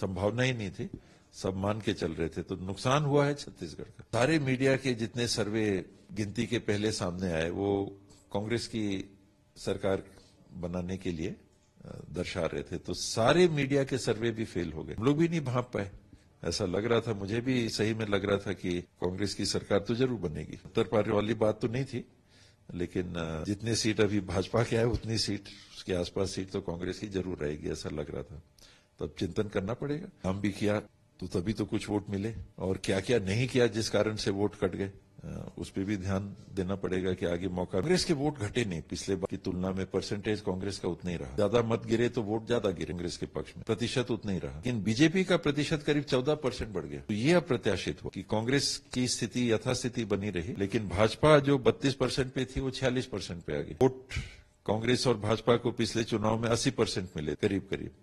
संभावना ही नहीं थी सब मान के चल रहे थे तो नुकसान हुआ है छत्तीसगढ़ का सारे मीडिया के जितने सर्वे गिनती के पहले सामने आए वो कांग्रेस की सरकार बनाने के लिए दर्शा रहे थे तो सारे मीडिया के सर्वे भी फेल हो गए हम लोग भी नहीं भाप पाए ऐसा लग रहा था मुझे भी सही में लग रहा था कि कांग्रेस की सरकार तो जरूर बनेगी उत्तर पार्टी वाली बात तो नहीं थी लेकिन जितनी सीट अभी भाजपा के आए उतनी सीट उसके आसपास सीट तो कांग्रेस की जरूर रहेगी ऐसा लग रहा था तब चिंतन करना पड़ेगा हम भी किया तो तभी तो कुछ वोट मिले और क्या क्या नहीं किया जिस कारण से वोट कट गए उस पर भी ध्यान देना पड़ेगा कि आगे मौका कांग्रेस के वोट घटे नहीं पिछले बार की तुलना में परसेंटेज कांग्रेस का उतना ही रहा ज्यादा मत गिरे तो वोट ज्यादा गिरे कांग्रेस के पक्ष में प्रतिशत उतना ही रहा लेकिन बीजेपी का प्रतिशत करीब चौदह परसेंट बढ़ गया तो ये अप्रत्याशित हो कि कांग्रेस की स्थिति यथास्थिति बनी रही लेकिन भाजपा जो बत्तीस परसेंट पे थी वो छियालीस परसेंट पे आ गई वोट कांग्रेस और भाजपा को पिछले चुनाव में अस्सी परसेंट मिले करीब करीब